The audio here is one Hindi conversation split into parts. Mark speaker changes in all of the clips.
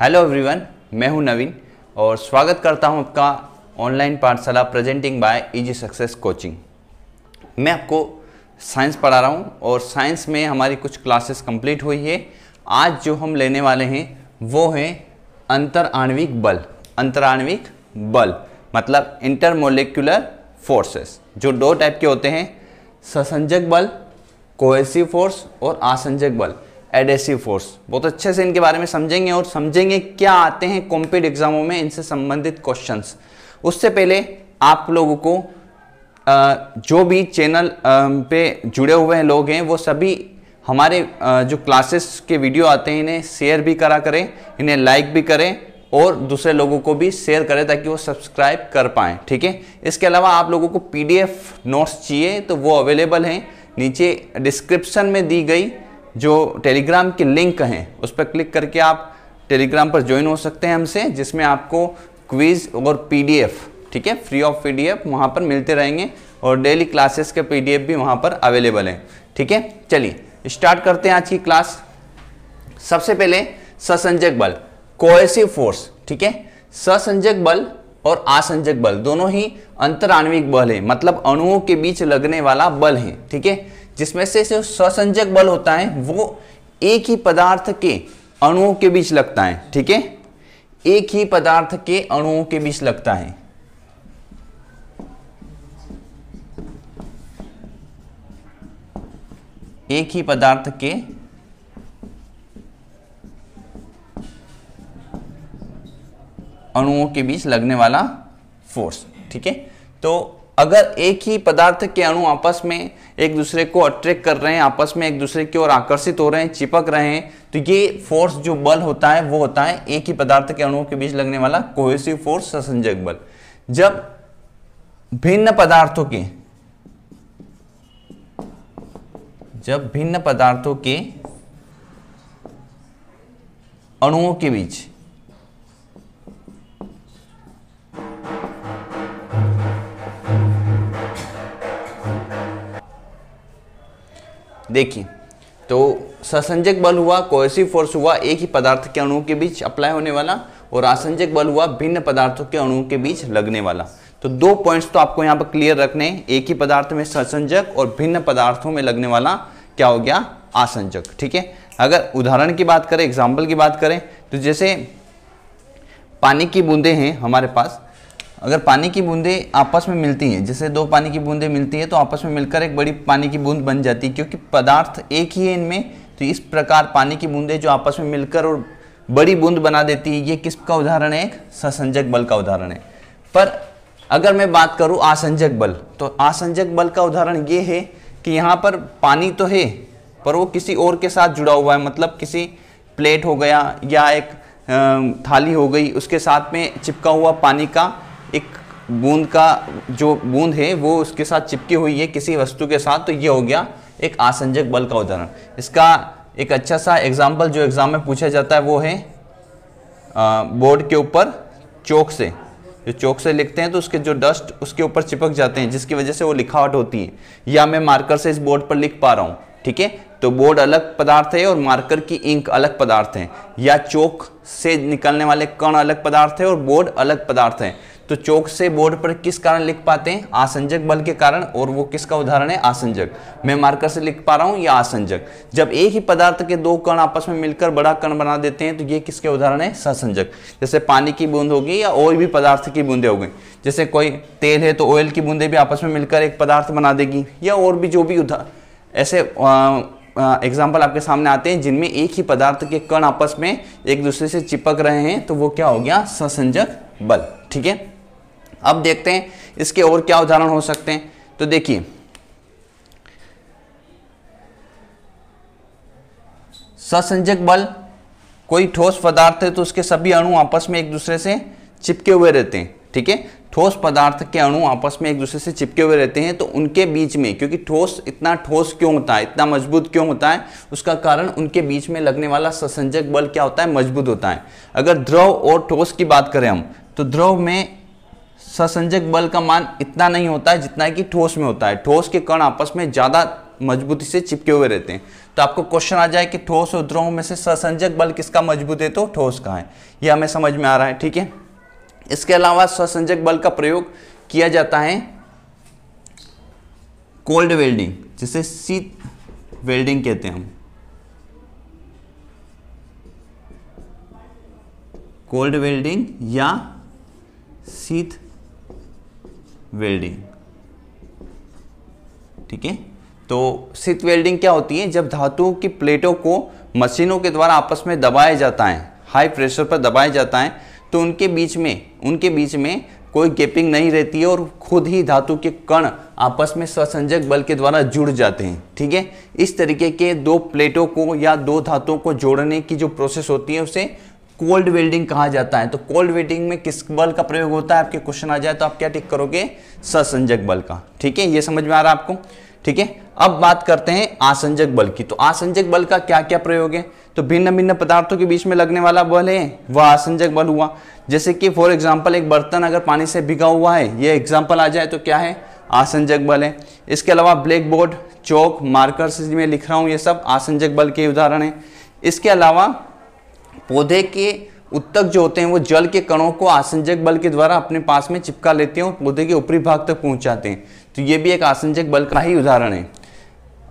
Speaker 1: हेलो एवरीवन मैं हूं नवीन और स्वागत करता हूं आपका online Pathshala presenting by easy success coaching मैं आपको साइंस पढ़ा रहा हूं और साइंस में हमारी कुछ क्लासेस कंप्लीट हुई है आज जो हम लेने वाले हैं वो है अंतर आणविक बल अंतर आणविक बल मतलब इंटरमोलिकुलर फोर्सेस जो दो टाइप के होते हैं ससंजक बल कोहेसिव फोर्स और आसंजक बल एडेसिव फोर्स बहुत अच्छे से इनके बारे में समझेंगे और समझेंगे क्या आते हैं कॉम्पिट एग्जामों में इनसे संबंधित क्वेश्चन उससे पहले आप लोगों को जो भी चैनल पे जुड़े हुए हैं लोग हैं वो सभी हमारे जो क्लासेस के वीडियो आते हैं इन्हें शेयर भी करा करें इन्हें लाइक भी करें और दूसरे लोगों को भी शेयर करें ताकि वो सब्सक्राइब कर पाएँ ठीक है इसके अलावा आप लोगों को पीडीएफ नोट्स चाहिए तो वो अवेलेबल हैं नीचे डिस्क्रिप्शन में दी गई जो टेलीग्राम के लिंक हैं उस पर क्लिक करके आप टेलीग्राम पर ज्वाइन हो सकते हैं हमसे जिसमें आपको क्विज़ और पीडीएफ ठीक है फ्री ऑफ पीडीएफ वहाँ पर मिलते रहेंगे और डेली क्लासेस के पीडीएफ भी वहाँ पर अवेलेबल हैं ठीक है चलिए स्टार्ट करते हैं आज की क्लास सबसे पहले ससंजक बल कोएसिव फोर्स ठीक है ससंजक बल और आसंजक बल दोनों ही अंतराण्विक बल है मतलब अणुओं के बीच लगने वाला बल है ठीक है जिसमें से जो स्वसंजक बल होता है वो एक ही पदार्थ के अणुओं के बीच लगता है ठीक है एक ही पदार्थ के अणुओं के बीच लगता है एक ही पदार्थ के अणुओं के बीच लगने वाला फोर्स ठीक है तो अगर एक ही पदार्थ के अणु आपस में एक दूसरे को अट्रैक्ट कर रहे हैं आपस में एक दूसरे की ओर आकर्षित हो रहे हैं चिपक रहे हैं तो ये फोर्स जो बल होता है वो होता है एक ही पदार्थ के अणुओं के बीच लगने वाला कोहेसिव फोर्स संसंजक बल जब भिन्न पदार्थों के जब भिन्न पदार्थों के अणुओं के बीच देखिए तो ससंजक बल हुआ कोहेसिव फोर्स हुआ एक ही पदार्थ के अणुओं के बीच अप्लाई होने वाला और आसंजक बल हुआ भिन्न पदार्थों के अणुओं के बीच लगने वाला तो दो पॉइंट्स तो आपको यहाँ पर क्लियर रखने एक ही पदार्थ में ससंजक और भिन्न पदार्थों में लगने वाला क्या हो गया आसंजक ठीक है अगर उदाहरण की बात करें एग्जाम्पल की बात करें तो जैसे पानी की बूंदें हैं हमारे पास अगर पानी की बूंदें आपस में मिलती हैं जैसे दो पानी की बूंदें मिलती हैं तो आपस में मिलकर एक बड़ी पानी की बूंद बन जाती है क्योंकि पदार्थ एक ही है इनमें तो इस प्रकार पानी की बूंदें जो आपस में मिलकर और बड़ी बूंद बना देती है ये किसका उदाहरण है एक ससंजक बल का उदाहरण है पर अगर मैं बात करूँ आसंजक बल तो आसंजक बल का उदाहरण ये है कि यहाँ पर पानी तो है पर वो किसी और के साथ जुड़ा हुआ है मतलब किसी प्लेट हो गया या एक थाली हो गई उसके साथ में चिपका हुआ पानी का एक बूंद का जो बूंद है वो उसके साथ चिपकी हुई है किसी वस्तु के साथ तो ये हो गया एक आसंजक बल का उदाहरण इसका एक अच्छा सा एग्जाम्पल जो एग्ज़ाम में पूछा जाता है वो है बोर्ड के ऊपर चौक से जो चौक से लिखते हैं तो उसके जो डस्ट उसके ऊपर चिपक जाते हैं जिसकी वजह से वो लिखावट होती है या मैं मार्कर से इस बोर्ड पर लिख पा रहा हूँ ठीक है तो बोर्ड अलग पदार्थ है और मार्कर की इंक अलग पदार्थ है या चौक से निकलने वाले कण अलग पदार्थ है और बोर्ड अलग पदार्थ है तो चौक से बोर्ड पर किस कारण लिख पाते हैं आसंजक बल के कारण और वो किसका उदाहरण है आसंजक मैं मार्कर से लिख पा रहा हूँ या आसंजक जब एक ही पदार्थ के दो कण आपस में मिलकर बड़ा कण बना देते हैं तो ये किसके उदाहरण है ससंजक जैसे पानी की बूंद होगी या और भी पदार्थ की बूंदे हो गई जैसे कोई तेल है तो ऑयल की बूंदे भी आपस में मिलकर एक पदार्थ बना देगी या और भी जो भी ऐसे एग्जाम्पल आपके सामने आते हैं जिनमें एक ही पदार्थ के कण आपस में एक दूसरे से चिपक रहे हैं तो वो क्या हो गया ससंजक बल ठीक है अब देखते हैं इसके और क्या उदाहरण हो सकते हैं तो देखिए ससंजक बल कोई ठोस पदार्थ है तो उसके सभी अणु आपस में एक दूसरे से चिपके हुए रहते हैं ठीक है ठोस पदार्थ के अणु आपस में एक दूसरे से चिपके हुए रहते हैं तो उनके बीच में क्योंकि ठोस इतना ठोस क्यों होता है इतना मजबूत क्यों होता है उसका कारण उनके बीच में लगने वाला ससंजक बल क्या होता है मजबूत होता है अगर द्रव और ठोस की बात करें हम तो द्रव में ससंजक बल का मान इतना नहीं होता है जितना कि ठोस में होता है ठोस के कण आपस में ज़्यादा मजबूती से चिपके हुए रहते हैं तो आपको क्वेश्चन आ जाए कि ठोस उद्रोह में से ससंजक बल किसका मजबूत है तो ठोस का है यह हमें समझ में आ रहा है ठीक है इसके अलावा ससंजक बल का प्रयोग किया जाता है कोल्ड वेल्डिंग जिसे शीत वेल्डिंग कहते हैं हम कोल्ड वेल्डिंग या शीत वेल्डिंग ठीक है तो सित वेल्डिंग क्या होती है जब धातुओं की प्लेटों को मशीनों के द्वारा आपस में दबाया जाता है हाई प्रेशर पर दबाया जाता है तो उनके बीच में उनके बीच में कोई गैपिंग नहीं रहती है और खुद ही धातु के कण आपस में स्वसंजक बल के द्वारा जुड़ जाते हैं ठीक है इस तरीके के दो प्लेटों को या दो धातुओं को जोड़ने की जो प्रोसेस होती है उसे कोल्ड वेल्डिंग कहा जाता है तो कोल्ड वेल्डिंग में किस बल का प्रयोग होता है आपके क्वेश्चन आ जाए तो आप क्या टिक करोगे ससंजक बल का ठीक है ये समझ में आ रहा है आपको ठीक है अब बात करते हैं आसंजक बल की तो आसंजक बल का क्या क्या प्रयोग है तो भिन्न भिन्न पदार्थों के बीच में लगने वाला बल है वह आसंजक बल हुआ जैसे कि फॉर एग्जाम्पल एक बर्तन अगर पानी से भिगा हुआ है ये एग्जाम्पल आ जाए तो क्या है आसंजक बल है इसके अलावा ब्लैक बोर्ड चौक मार्कर से मैं लिख रहा हूँ ये सब आसंजक बल के उदाहरण है इसके अलावा पौधे के उत्तक जो होते हैं वो जल के कणों को आसंजक बल के द्वारा अपने पास में चिपका लेते हैं और पौधे के ऊपरी भाग तक पहुंचाते हैं तो ये भी एक आसंजक बल का ही उदाहरण है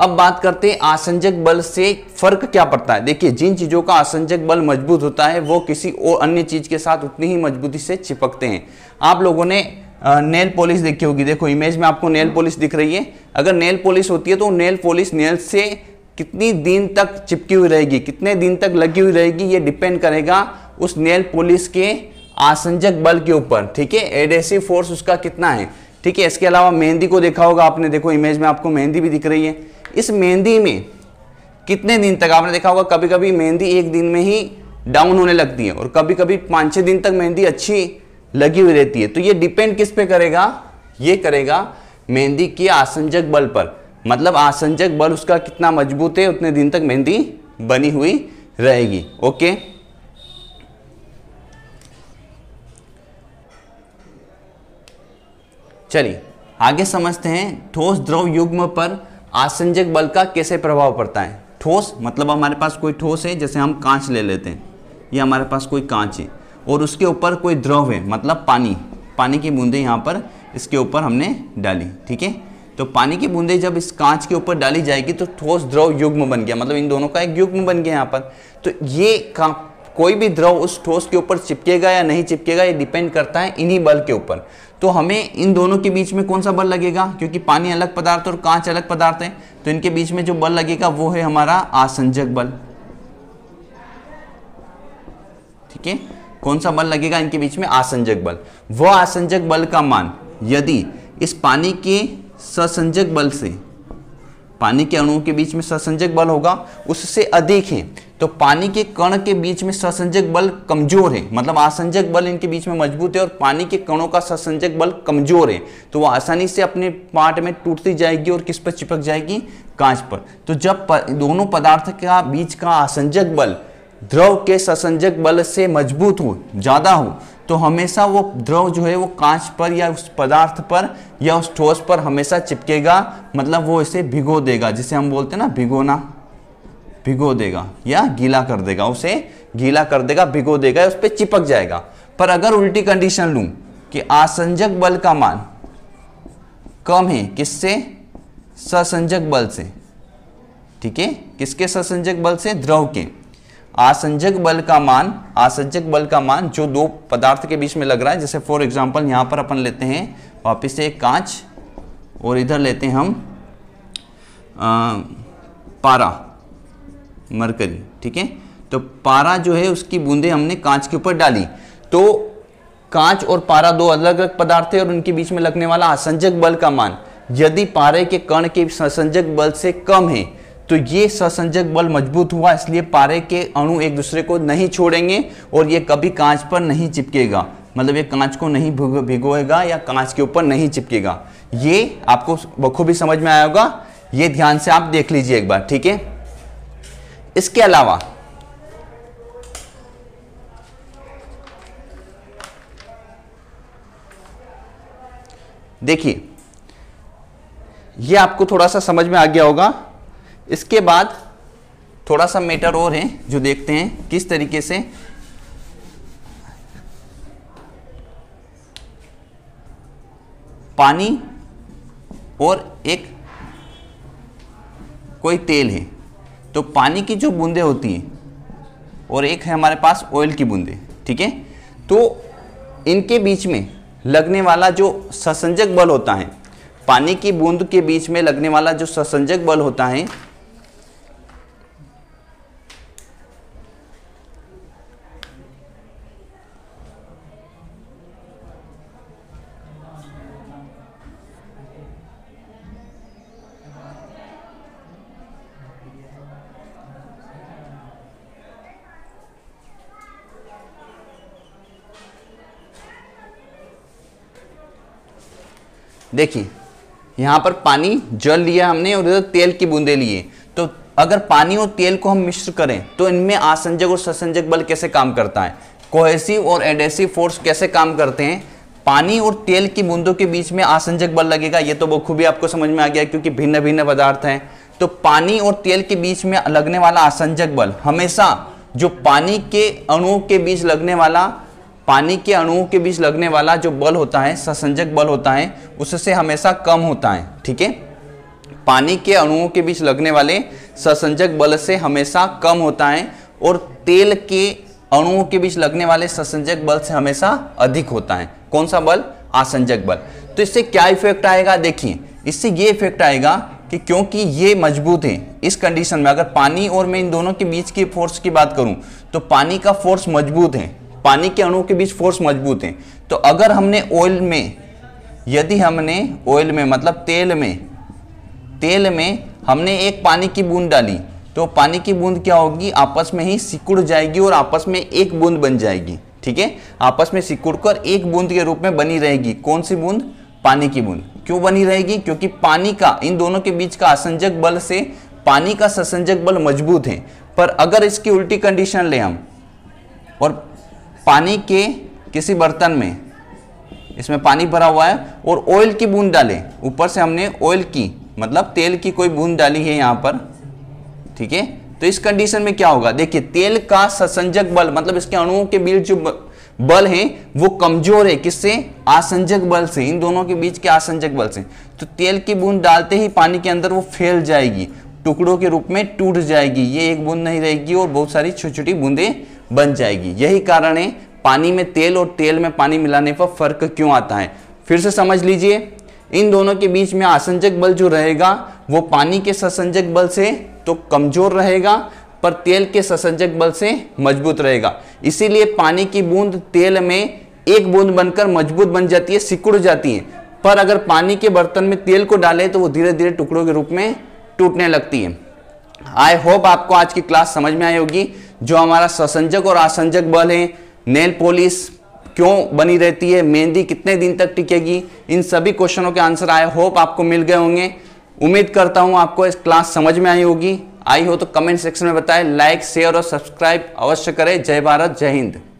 Speaker 1: अब बात करते हैं आसंजक बल से फर्क क्या पड़ता है देखिए जिन चीज़ों का आसंजक बल मजबूत होता है वो किसी और अन्य चीज़ के साथ उतनी ही मजबूती से चिपकते हैं आप लोगों ने नेल पॉलिश देखी होगी देखो इमेज में आपको नेल पॉलिश दिख रही है अगर नेल पॉलिश होती है तो नेल पॉलिश नेल से कितनी दिन तक चिपकी हुई रहेगी कितने दिन तक लगी हुई रहेगी ये डिपेंड करेगा उस नेल पॉलिश के आसंजक बल के ऊपर ठीक है एडेसिव फोर्स उसका कितना है ठीक है इसके अलावा मेहंदी को देखा होगा आपने देखो इमेज में आपको मेहंदी भी दिख रही है इस मेहंदी में कितने दिन तक आपने देखा होगा कभी कभी मेहंदी एक दिन में ही डाउन होने लगती है और कभी कभी पाँच छः दिन तक मेहंदी अच्छी लगी हुई रहती है तो ये डिपेंड किस पे करेगा ये करेगा मेहंदी के आसंजक बल पर मतलब आसंजक बल उसका कितना मजबूत है उतने दिन तक मेहंदी बनी हुई रहेगी ओके चलिए आगे समझते हैं ठोस द्रव युग्म पर आसंजक बल का कैसे प्रभाव पड़ता है ठोस मतलब हमारे पास कोई ठोस है जैसे हम कांच ले लेते हैं ये हमारे पास कोई कांच है और उसके ऊपर कोई द्रव है मतलब पानी पानी की बूंदें यहाँ पर इसके ऊपर हमने डाली ठीक है तो पानी की बूंदें जब इस कांच के ऊपर डाली जाएगी तो ठोस द्रव युग्म बन गया मतलब इन दोनों का एक युग्म बन गया यहाँ पर तो ये कोई भी द्रव उस ठोस के ऊपर चिपकेगा या नहीं चिपकेगा ये डिपेंड करता है इन्हीं बल के ऊपर तो हमें इन दोनों के बीच में कौन सा बल लगेगा क्योंकि पानी अलग पदार्थ और कांच अलग पदार्थ है तो इनके बीच में जो बल लगेगा वो है हमारा आसंजक बल ठीक है कौन सा बल लगेगा इनके बीच में आसंजक बल वह आसंजक बल का मान यदि इस पानी के ससंजक बल से पानी के अणुओं के बीच में ससंजक बल होगा उससे अधिक है तो पानी के कण के बीच में ससंजक बल कमजोर है मतलब असंजक बल इनके बीच में मजबूत है और पानी के कणों का ससंजक बल कमजोर है तो वह आसानी से अपने पार्ट में टूटती जाएगी और किस पर चिपक जाएगी कांच पर तो जब प, दोनों पदार्थ का बीच का असंजक बल द्रव के ससंजक बल से मजबूत हो ज़्यादा हो तो हमेशा वो द्रव जो है वो कांच पर या उस पदार्थ पर या उस ठोस पर हमेशा चिपकेगा मतलब वो इसे भिगो देगा जिसे हम बोलते हैं ना भिगोना भिगो देगा या गीला कर देगा उसे गीला कर देगा भिगो देगा उस पर चिपक जाएगा पर अगर उल्टी कंडीशन लूँ कि आसंजक बल का मान कम है किससे ससंजक बल से ठीक है किसके ससंजक बल से द्रव के आसंजक बल का मान आसंजक बल का मान जो दो पदार्थ के बीच में लग रहा है जैसे फॉर एग्जाम्पल यहाँ पर अपन लेते हैं वापिस से एक कांच और इधर लेते हैं हम आ, पारा मरकरी ठीक है तो पारा जो है उसकी बूंदे हमने कांच के ऊपर डाली तो कांच और पारा दो अलग अलग पदार्थ है और उनके बीच में लगने वाला असंजक बल का मान यदि पारे के कण के असंजक बल से कम है तो ये ससंजक बल मजबूत हुआ इसलिए पारे के अणु एक दूसरे को नहीं छोड़ेंगे और ये कभी कांच पर नहीं चिपकेगा मतलब ये कांच को नहीं भिगोएगा या कांच के ऊपर नहीं चिपकेगा ये आपको बखूबी समझ में आया होगा ये ध्यान से आप देख लीजिए एक बार ठीक है इसके अलावा देखिए ये आपको थोड़ा सा समझ में आ गया होगा इसके बाद थोड़ा सा मेटर और है जो देखते हैं किस तरीके से पानी और एक कोई तेल है तो पानी की जो बूंदे होती हैं और एक है हमारे पास ऑयल की बूंदे ठीक है तो इनके बीच में लगने वाला जो ससंजक बल होता है पानी की बूंद के बीच में लगने वाला जो ससंजक बल होता है देखिए यहाँ पर पानी जल लिया हमने और इधर तेल की बूंदे लिए तो अगर पानी और तेल को हम मिश्र करें तो इनमें आसंजक और ससंजक बल कैसे काम करता है कोहेसिव और एडेसिव फोर्स कैसे काम करते हैं पानी और तेल की बूंदों के बीच में आसंजक बल लगेगा ये तो बखूबी आपको समझ में आ गया क्योंकि भिन्न भिन्न पदार्थ हैं तो पानी और तेल के बीच में लगने वाला आसंजक बल हमेशा जो पानी के अणुओं के बीच लगने वाला पानी के अणुओं के बीच लगने वाला जो बल होता है ससंजक बल होता है उससे हमेशा कम होता है ठीक है पानी के अणुओं के बीच लगने वाले ससंजक बल से हमेशा कम होता है और तेल के अणुओं के बीच लगने वाले ससंजक बल से हमेशा अधिक होता है कौन सा बल आसंजक बल तो इससे क्या इफेक्ट आएगा देखिए इससे ये इफेक्ट आएगा कि क्योंकि ये मजबूत है इस कंडीशन में अगर पानी और मैं इन दोनों के बीच की फोर्स की बात करूं तो पानी का फोर्स मजबूत है पानी के अणु के बीच फोर्स मजबूत है तो अगर हमने ऑयल में यदि हमने ऑयल में मतलब तेल में तेल में हमने एक पानी की बूंद डाली तो पानी की बूंद क्या होगी आपस में ही सिकुड़ जाएगी और आपस में एक बूंद बन जाएगी ठीक है आपस में सिकुड़ कर एक बूंद के रूप में बनी रहेगी कौन सी बूंद पानी की बूंद क्यों बनी रहेगी क्योंकि पानी का इन दोनों के बीच का असंजक बल से पानी का ससंजक बल मजबूत है पर अगर इसकी उल्टी कंडीशन ले हम और पानी के किसी बर्तन में इसमें पानी भरा हुआ है और ऑयल की बूंद डालें ऊपर से हमने ऑयल की मतलब तेल की कोई बूंद डाली है यहाँ पर ठीक है तो इस कंडीशन में क्या होगा देखिए तेल का ससंजक बल मतलब इसके अणुओं के बीच जो बल है वो कमजोर है किससे आसंजक बल से इन दोनों के बीच के आसंजक बल से तो तेल की बूंद डालते ही पानी के अंदर वो फैल जाएगी टुकड़ों के रूप में टूट जाएगी ये एक बूंद नहीं रहेगी और बहुत सारी छोटी छोटी बूंदें बन जाएगी यही कारण है पानी में तेल और तेल में पानी मिलाने पर फर्क क्यों आता है फिर से समझ लीजिए इन दोनों के बीच में आसंजक बल जो रहेगा वो पानी के ससंजक बल से तो कमजोर रहेगा पर तेल के ससंजक बल से मजबूत रहेगा इसीलिए पानी की बूंद तेल में एक बूंद बनकर मजबूत बन जाती है सिकुड़ जाती है पर अगर पानी के बर्तन में तेल को डालें तो वो धीरे धीरे टुकड़ों के रूप में टूटने लगती है आई होप आपको आज की क्लास समझ में आई होगी जो हमारा ससंजक और आसंजक बल है नेल पॉलिश क्यों बनी रहती है मेहंदी कितने दिन तक टिकेगी इन सभी क्वेश्चनों के आंसर आए होप आपको मिल गए होंगे उम्मीद करता हूँ आपको इस क्लास समझ में आई होगी आई हो तो कमेंट सेक्शन में बताएं लाइक शेयर और सब्सक्राइब अवश्य करें जय भारत जय हिंद